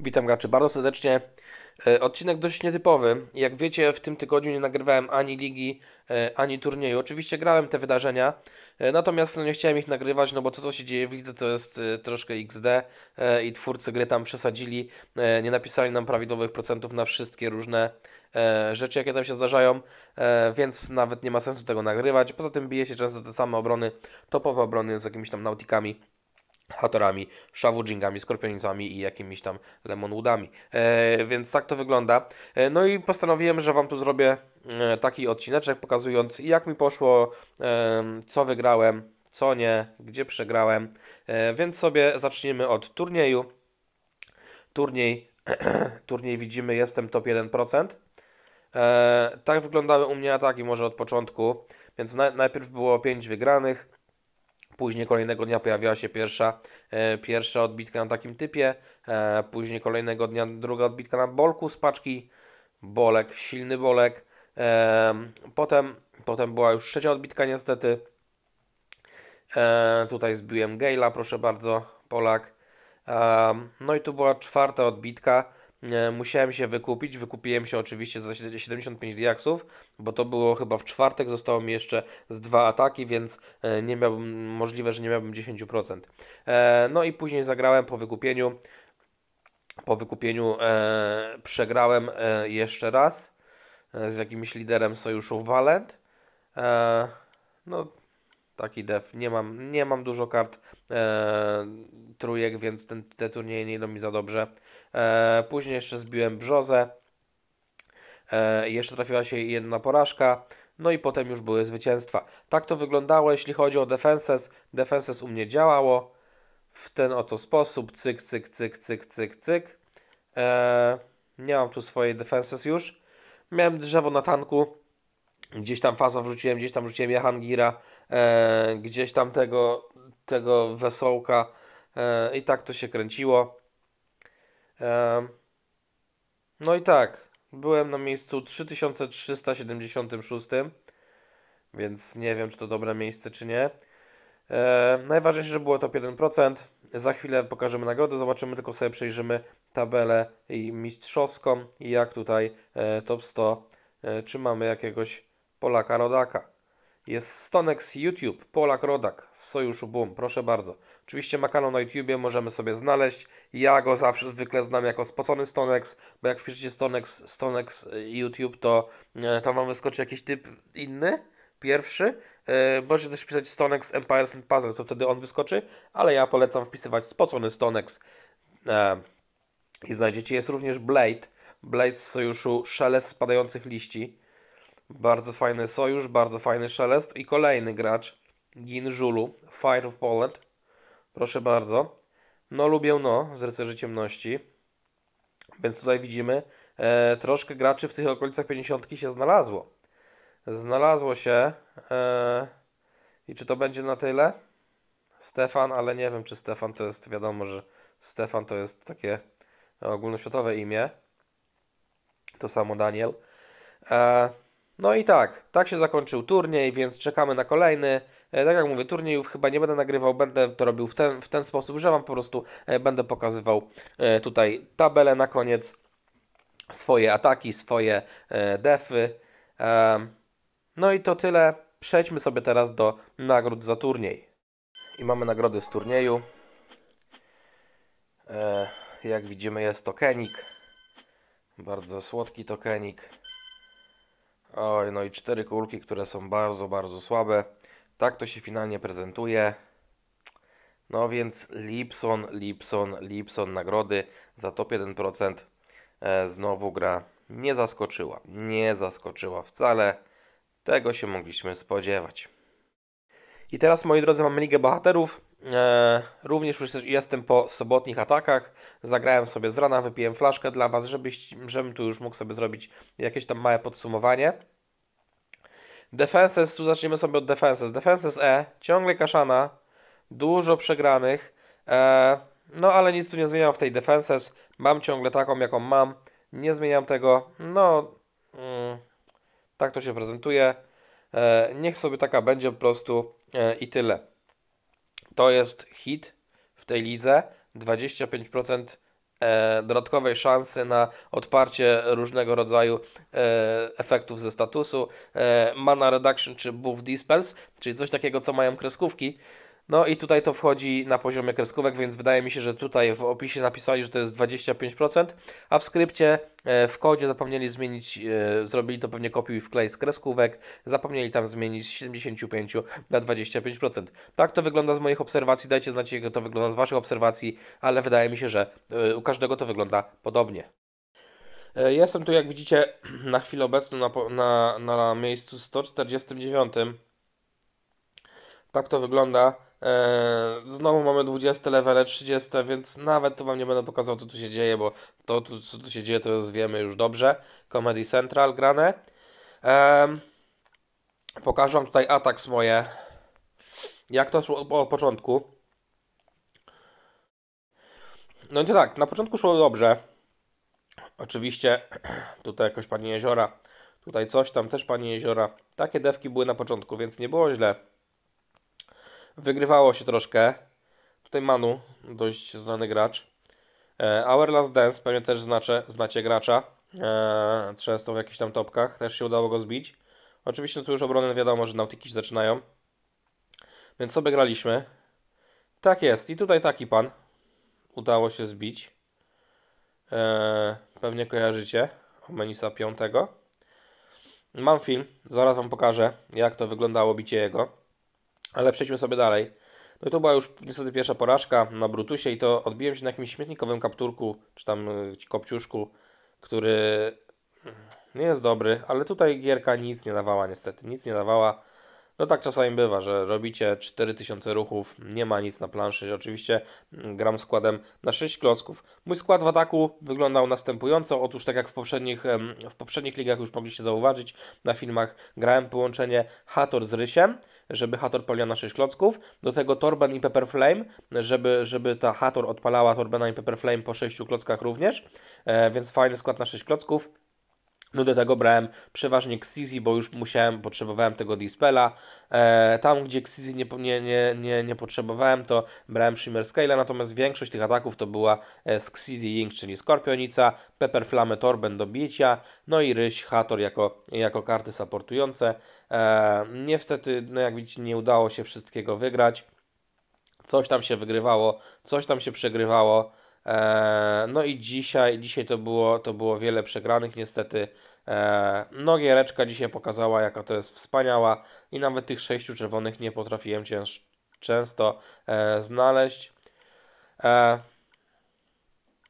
Witam graczy bardzo serdecznie. E, odcinek dość nietypowy. Jak wiecie, w tym tygodniu nie nagrywałem ani ligi, e, ani turnieju. Oczywiście grałem te wydarzenia, e, natomiast no, nie chciałem ich nagrywać, no bo to, co się dzieje w lidze, to jest troszkę XD i twórcy gry tam przesadzili. Nie napisali nam prawidłowych procentów na wszystkie różne rzeczy, jakie tam się zdarzają, więc nawet nie ma sensu tego nagrywać. Poza tym bije się często te same obrony, topowe obrony z jakimiś tam nautikami Hatorami, Shavujingami, Skorpionicami i jakimiś tam Lemonwoodami. E, więc tak to wygląda. E, no i postanowiłem, że Wam tu zrobię e, taki odcineczek pokazując jak mi poszło, e, co wygrałem, co nie, gdzie przegrałem. E, więc sobie zaczniemy od turnieju. Turniej, turniej widzimy, jestem top 1%. E, tak wyglądały u mnie ataki może od początku, więc na, najpierw było 5 wygranych, Później kolejnego dnia pojawiła się pierwsza, e, pierwsza odbitka na takim typie. E, później kolejnego dnia druga odbitka na bolku z paczki. Bolek, silny bolek. E, potem, potem była już trzecia odbitka niestety. E, tutaj zbiłem Gale'a, proszę bardzo, Polak. E, no i tu była czwarta odbitka E, musiałem się wykupić. Wykupiłem się oczywiście za 75 diaksów, bo to było chyba w czwartek. Zostało mi jeszcze z dwa ataki, więc e, nie miałbym, możliwe, że nie miałbym 10%. E, no i później zagrałem po wykupieniu. Po wykupieniu przegrałem jeszcze raz z jakimś liderem sojuszu Valent. no, taki def. Nie mam, nie mam dużo kart e, trójek, więc ten, te turnieje nie idą mi za dobrze. E, później jeszcze zbiłem brzozę. E, jeszcze trafiła się jedna porażka. No i potem już były zwycięstwa. Tak to wyglądało, jeśli chodzi o defenses. Defenses u mnie działało w ten oto sposób. Cyk, cyk, cyk, cyk, cyk, cyk. Eee, nie mam tu swojej defenses już. Miałem drzewo na tanku. Gdzieś tam Faza wrzuciłem, gdzieś tam wrzuciłem Jahangira, e, gdzieś tam tego, tego Wesołka e, i tak to się kręciło. E, no i tak, byłem na miejscu 3376, więc nie wiem, czy to dobre miejsce, czy nie. E, najważniejsze, że było top 1%. Za chwilę pokażemy nagrodę, zobaczymy, tylko sobie przejrzymy tabelę i mistrzowską i jak tutaj e, top 100, e, czy mamy jakiegoś Polaka Rodaka. Jest Stonek z YouTube, Polak Rodak z Sojuszu Boom, proszę bardzo. Oczywiście ma kanał na YouTubie, możemy sobie znaleźć. Ja go zawsze zwykle znam jako spocony Stonex, bo jak wpiszecie Stonex, Stonex y, YouTube, to, e, tam wam wyskoczy jakiś typ inny, pierwszy. E, możecie też wpisać Stonex Empires and Puzzles, to wtedy on wyskoczy, ale ja polecam wpisywać spocony Stonex. E, I znajdziecie, jest również Blade, Blade z sojuszu Szelest Spadających Liści bardzo fajny sojusz, bardzo fajny szelest i kolejny gracz Gin Żulu, Fire of Poland. Proszę bardzo. No lubię no z Rycerzy Ciemności. Więc tutaj widzimy, e, troszkę graczy w tych okolicach 50 się znalazło. Znalazło się. E, I czy to będzie na tyle? Stefan, ale nie wiem, czy Stefan to jest, wiadomo, że Stefan to jest takie ogólnoświatowe imię. To samo Daniel. E, no i tak, tak się zakończył turniej, więc czekamy na kolejny. E, tak jak mówię, turniejów chyba nie będę nagrywał, będę to robił w ten, w ten sposób, że Wam po prostu e, będę pokazywał e, tutaj tabelę na koniec, swoje ataki, swoje defy. No i to tyle. Przejdźmy sobie teraz do nagród za turniej. I mamy nagrody z turnieju. Jak widzimy jest tokenik. Bardzo słodki tokenik. Oj, no i cztery kulki, które są bardzo, bardzo słabe. Tak to się finalnie prezentuje. No więc Lipson, Lipson, Lipson nagrody za top 1%. E, znowu gra nie zaskoczyła. Nie zaskoczyła wcale. Tego się mogliśmy spodziewać. I teraz, moi drodzy, mamy Ligę Bohaterów. E, również już jestem po sobotnich atakach. Zagrałem sobie z rana, wypiłem flaszkę dla Was, żebyś, żebym tu już mógł sobie zrobić jakieś tam małe podsumowanie. Defenses, tu zaczniemy sobie od Defenses. Defenses E, ciągle kaszana, dużo przegranych, e, no ale nic tu nie zmieniam w tej Defenses. Mam ciągle taką, jaką mam, nie zmieniam tego, no mm, tak to się prezentuje. E, niech sobie taka będzie po prostu e, i tyle to jest hit w tej lidze. 25% e, dodatkowej szansy na odparcie różnego rodzaju e, efektów ze statusu, e, mana reduction czy buff dispels, czyli coś takiego, co mają kreskówki. No i tutaj to wchodzi na poziomie kreskówek, więc wydaje mi się, że tutaj w opisie napisali, że to jest 25%, a w skrypcie e, w kodzie zapomnieli zmienić, e, zrobili to pewnie kopiuj wklej z kreskówek, zapomnieli tam zmienić z 75 na 25%. Tak to wygląda z moich obserwacji, dajcie znać jak to wygląda z Waszych obserwacji, ale wydaje mi się, że e, u każdego to wygląda podobnie. Jestem tu, jak widzicie, na chwilę obecną na, na, na miejscu 149 tak to wygląda. E, znowu mamy 20 levele, 30, więc nawet to Wam nie będę pokazał, co tu się dzieje, bo to, co tu się dzieje, to już wiemy już dobrze. Comedy Central grane. Pokażę Wam tutaj ataks moje. Jak to szło od początku. No i tak, na początku szło dobrze. Oczywiście tutaj jakoś Pani Jeziora, tutaj coś tam też Pani Jeziora. Takie dewki były na początku, więc nie było źle. Wygrywało się troszkę. Tutaj Manu, dość znany gracz. E, Our Last Dance, pewnie też znacie, znacie gracza. E, często w jakichś tam topkach. Też się udało go zbić. Oczywiście tu już obrony wiadomo, że Nautyki się zaczynają. Więc sobie graliśmy. Tak jest. I tutaj taki pan. Udało się zbić. E, pewnie kojarzycie. Menisa 5. Mam film. Zaraz Wam pokażę, jak to wyglądało bicie jego. Ale przejdźmy sobie dalej. No i to była już niestety pierwsza porażka na Brutusie i to odbiłem się na jakimś śmietnikowym kapturku, czy tam y, kopciuszku, który mm, nie jest dobry, ale tutaj gierka nic nie dawała niestety, nic nie dawała. No tak czasami bywa, że robicie 4000 ruchów, nie ma nic na planszy. Oczywiście mm, gram składem na 6 klocków. Mój skład w ataku wyglądał następująco. Otóż tak jak w poprzednich, w poprzednich ligach już mogliście zauważyć na filmach, grałem połączenie Hator z Rysiem żeby Hator paliła 6 klocków, do tego Torben i Pepper Flame, żeby, żeby ta Hator odpalała Torbena i Pepper Flame po 6 klockach również, e, więc fajny skład na 6 klocków. No do tego brałem przeważnie Xizi, bo już musiałem, potrzebowałem tego Dispela. E, tam, gdzie Xizi nie, nie, nie, nie, nie potrzebowałem, to brałem Shimmer Scale, natomiast większość tych ataków to była e, z Xizi Ink, czyli Skorpionica, Pepper Flame Torben do bicia, no i Ryś Hator jako, jako karty supportujące. E, niestety, no jak widzicie, nie udało się wszystkiego wygrać. Coś tam się wygrywało, coś tam się przegrywało. E, no i dzisiaj, dzisiaj to, było, to było wiele przegranych niestety. E, no giereczka dzisiaj pokazała jaka to jest wspaniała i nawet tych sześciu czerwonych nie potrafiłem ciężko często e, znaleźć.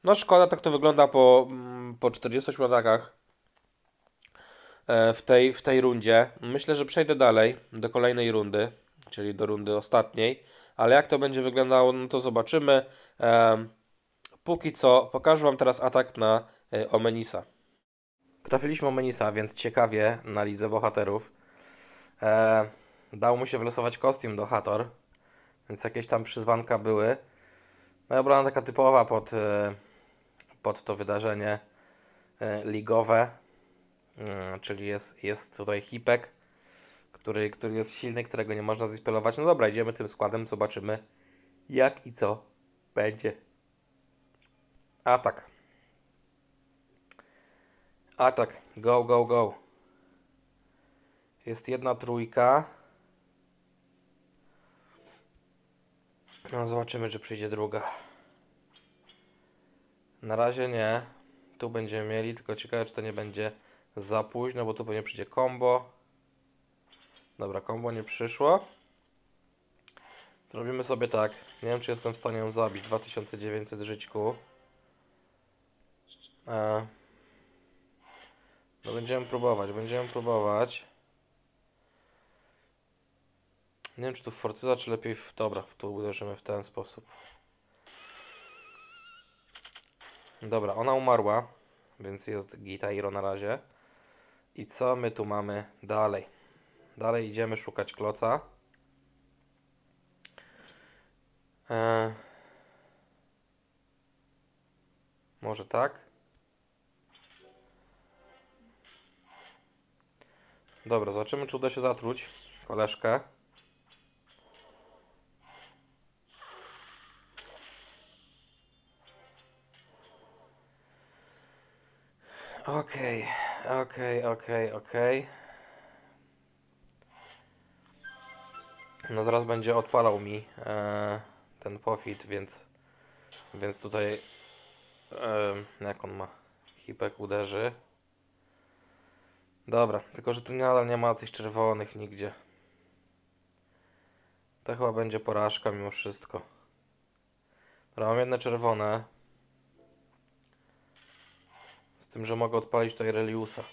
no szkoda, tak to wygląda po, mm, po 48 latach w tej, w tej rundzie. Myślę, że przejdę dalej do kolejnej rundy, czyli do rundy ostatniej. Ale jak to będzie wyglądało, no to zobaczymy póki co pokażę Wam teraz atak na e, Omenisa. Trafiliśmy Omenisa, więc ciekawie na lidze bohaterów. E, dało mu się wylosować kostium do Hator, więc jakieś tam przyzwanka były. No i obrona taka typowa pod, e, pod to wydarzenie e, ligowe, mm, czyli jest, jest tutaj Hipek, który, który jest silny, którego nie można zispelować. No dobra, idziemy tym składem, zobaczymy jak i co będzie. Atak. Atak. Go, go, go. Jest jedna trójka. No, zobaczymy, czy przyjdzie druga. Na razie nie. Tu będziemy mieli, tylko ciekawe, czy to nie będzie za późno, bo tu pewnie przyjdzie combo. Dobra, combo nie przyszło. Zrobimy sobie tak. Nie wiem, czy jestem w stanie ją zabić. 2900 żyćku. E, no będziemy próbować, będziemy próbować. Nie wiem, czy tu Forcyza, czy lepiej w... Dobra, tu uderzymy w ten sposób. Dobra, ona umarła, więc jest Gitairo na razie. I co my tu mamy dalej? Dalej idziemy szukać kloca. E, może tak? Dobra, zobaczymy, czy uda się zatruć koleżkę. Okej, okay, okej, okay, okej, okay, okej. Okay. No zaraz będzie odpalał mi e, ten pofit, więc, więc tutaj e, jak on ma hipek uderzy. Dobra, tylko że tu nadal nie ma tych czerwonych nigdzie. To chyba będzie porażka mimo wszystko. Dobra, mam jedne czerwone. Z tym, że mogę odpalić tutaj Reliusa.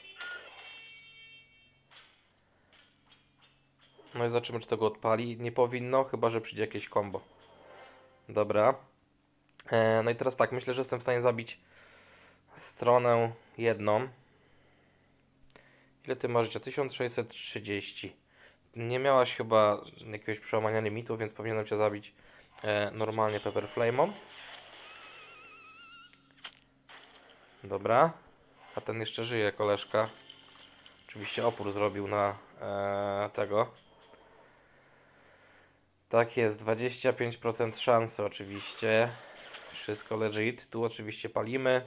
No i zobaczymy, czy tego odpali. Nie powinno, chyba że przyjdzie jakieś combo. Dobra. E, no i teraz tak, myślę, że jestem w stanie zabić stronę jedną. Ile ty masz życia? 1630. Nie miałaś chyba jakiegoś przełamania limitu, więc powinienem cię zabić e, normalnie Pepper Flame'ą. Dobra. A ten jeszcze żyje, koleżka. Oczywiście opór zrobił na e, tego. Tak jest, 25% szansy oczywiście. Wszystko legit. Tu oczywiście palimy.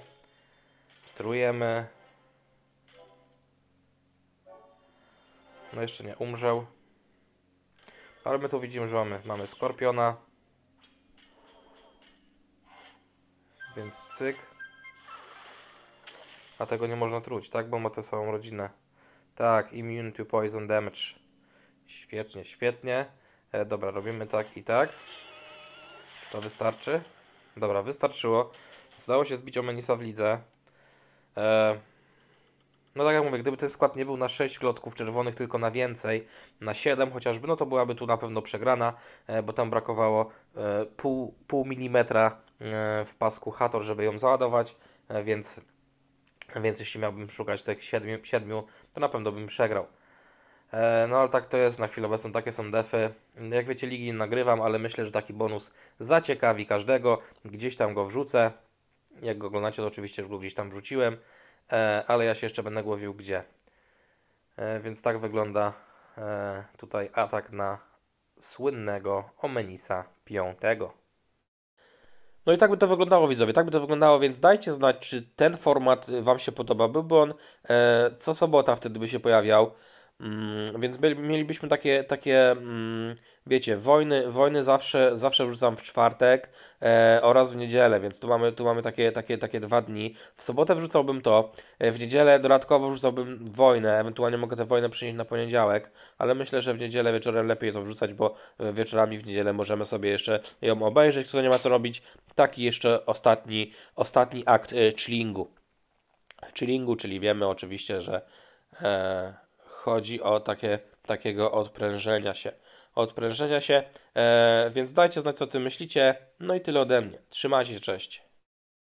Trujemy. No jeszcze nie umrzeł. Ale my tu widzimy, że mamy, mamy skorpiona. Więc cyk. A tego nie można truć, tak? Bo ma tę samą rodzinę. Tak, immune to poison damage. Świetnie, świetnie. E, dobra, robimy tak i tak. Czy to wystarczy? Dobra, wystarczyło. Udało się zbić o w lidze. E, no tak jak mówię, gdyby ten skład nie był na 6 klocków czerwonych, tylko na więcej, na 7 chociażby, no to byłaby tu na pewno przegrana, e, bo tam brakowało e, pół, pół milimetra e, w pasku Hator, żeby ją załadować, więc, więc jeśli miałbym szukać tych 7, 7 to na pewno bym przegrał. No ale tak to jest na chwilę obecną, takie są defy. Jak wiecie, ligi nie nagrywam, ale myślę, że taki bonus zaciekawi każdego. Gdzieś tam go wrzucę. Jak go oglądacie, to oczywiście już go gdzieś tam wrzuciłem. E, ale ja się jeszcze będę głowił gdzie. E, więc tak wygląda e, tutaj atak na słynnego Omenisa V. No i tak by to wyglądało, widzowie, tak by to wyglądało, więc dajcie znać, czy ten format Wam się podoba. Byłby on co sobota wtedy by się pojawiał. Mm, więc by, mielibyśmy takie, takie mm, wiecie, wojny, wojny zawsze, zawsze wrzucam w czwartek e, oraz w niedzielę, więc tu mamy, tu mamy takie, takie, takie dwa dni. W sobotę wrzucałbym to, e, w niedzielę dodatkowo wrzucałbym wojnę, ewentualnie mogę tę wojnę przynieść na poniedziałek, ale myślę, że w niedzielę wieczorem lepiej to wrzucać, bo e, wieczorami w niedzielę możemy sobie jeszcze ją obejrzeć, kto nie ma co robić. Taki jeszcze ostatni, ostatni akt e, chillingu. Chillingu, czyli wiemy oczywiście, że... E, chodzi o takie, takiego odprężenia się. Odprężenia się, e, więc dajcie znać, co ty myślicie. No i tyle ode mnie. Trzymajcie się, cześć.